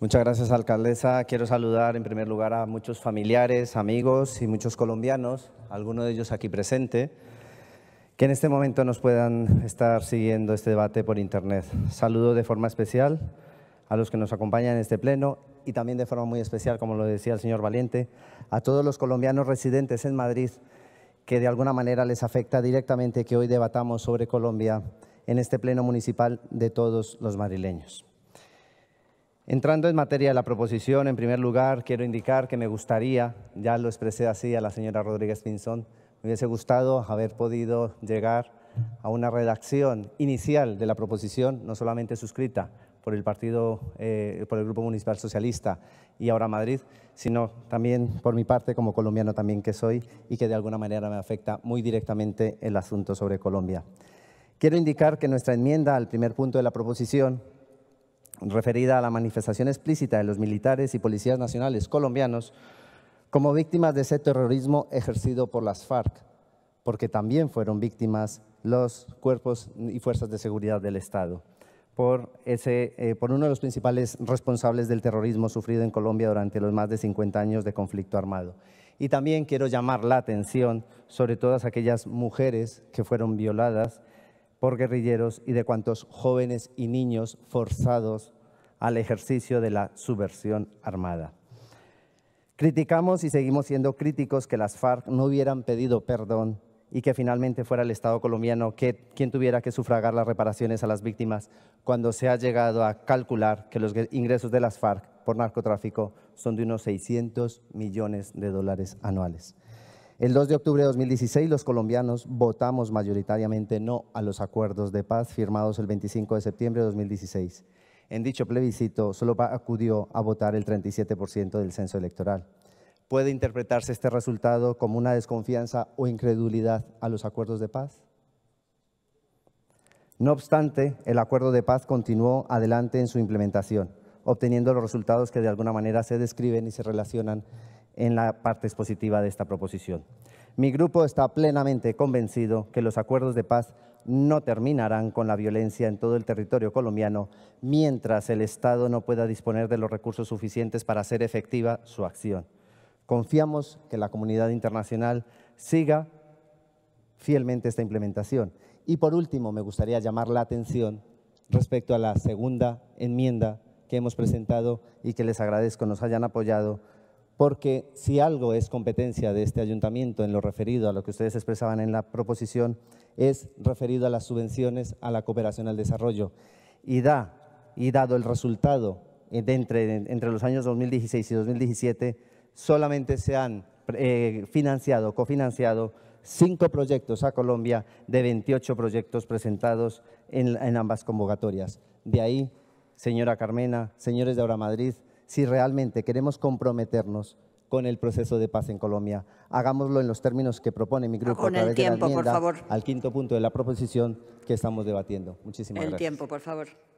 Muchas gracias, alcaldesa. Quiero saludar en primer lugar a muchos familiares, amigos y muchos colombianos, algunos de ellos aquí presente, que en este momento nos puedan estar siguiendo este debate por Internet. Saludo de forma especial a los que nos acompañan en este pleno y también de forma muy especial, como lo decía el señor Valiente, a todos los colombianos residentes en Madrid que de alguna manera les afecta directamente que hoy debatamos sobre Colombia en este pleno municipal de todos los madrileños. Entrando en materia de la proposición, en primer lugar, quiero indicar que me gustaría, ya lo expresé así a la señora Rodríguez Pinzón, me hubiese gustado haber podido llegar a una redacción inicial de la proposición, no solamente suscrita por el partido, eh, por el Grupo Municipal Socialista y ahora Madrid, sino también por mi parte como colombiano también que soy y que de alguna manera me afecta muy directamente el asunto sobre Colombia. Quiero indicar que nuestra enmienda al primer punto de la proposición referida a la manifestación explícita de los militares y policías nacionales colombianos como víctimas de ese terrorismo ejercido por las FARC, porque también fueron víctimas los cuerpos y fuerzas de seguridad del Estado, por, eh, por uno de los principales responsables del terrorismo sufrido en Colombia durante los más de 50 años de conflicto armado. Y también quiero llamar la atención sobre todas aquellas mujeres que fueron violadas por guerrilleros y de cuantos jóvenes y niños forzados al ejercicio de la subversión armada. Criticamos y seguimos siendo críticos que las FARC no hubieran pedido perdón y que finalmente fuera el Estado colombiano quien tuviera que sufragar las reparaciones a las víctimas cuando se ha llegado a calcular que los ingresos de las FARC por narcotráfico son de unos 600 millones de dólares anuales. El 2 de octubre de 2016 los colombianos votamos mayoritariamente no a los acuerdos de paz firmados el 25 de septiembre de 2016. En dicho plebiscito solo acudió a votar el 37% del censo electoral. ¿Puede interpretarse este resultado como una desconfianza o incredulidad a los acuerdos de paz? No obstante, el acuerdo de paz continuó adelante en su implementación, obteniendo los resultados que de alguna manera se describen y se relacionan en la parte expositiva de esta proposición. Mi grupo está plenamente convencido que los acuerdos de paz no terminarán con la violencia en todo el territorio colombiano mientras el Estado no pueda disponer de los recursos suficientes para hacer efectiva su acción. Confiamos que la comunidad internacional siga fielmente esta implementación. Y por último, me gustaría llamar la atención respecto a la segunda enmienda que hemos presentado y que les agradezco nos hayan apoyado porque si algo es competencia de este ayuntamiento en lo referido a lo que ustedes expresaban en la proposición, es referido a las subvenciones a la cooperación al desarrollo. Y, da, y dado el resultado eh, entre, entre los años 2016 y 2017, solamente se han eh, financiado, cofinanciado, cinco proyectos a Colombia de 28 proyectos presentados en, en ambas convocatorias. De ahí, señora Carmena, señores de Ahora Madrid, si realmente queremos comprometernos con el proceso de paz en Colombia. Hagámoslo en los términos que propone mi grupo. a través el tiempo, de la enmienda, Al quinto punto de la proposición que estamos debatiendo. Muchísimas gracias. El tiempo, por favor.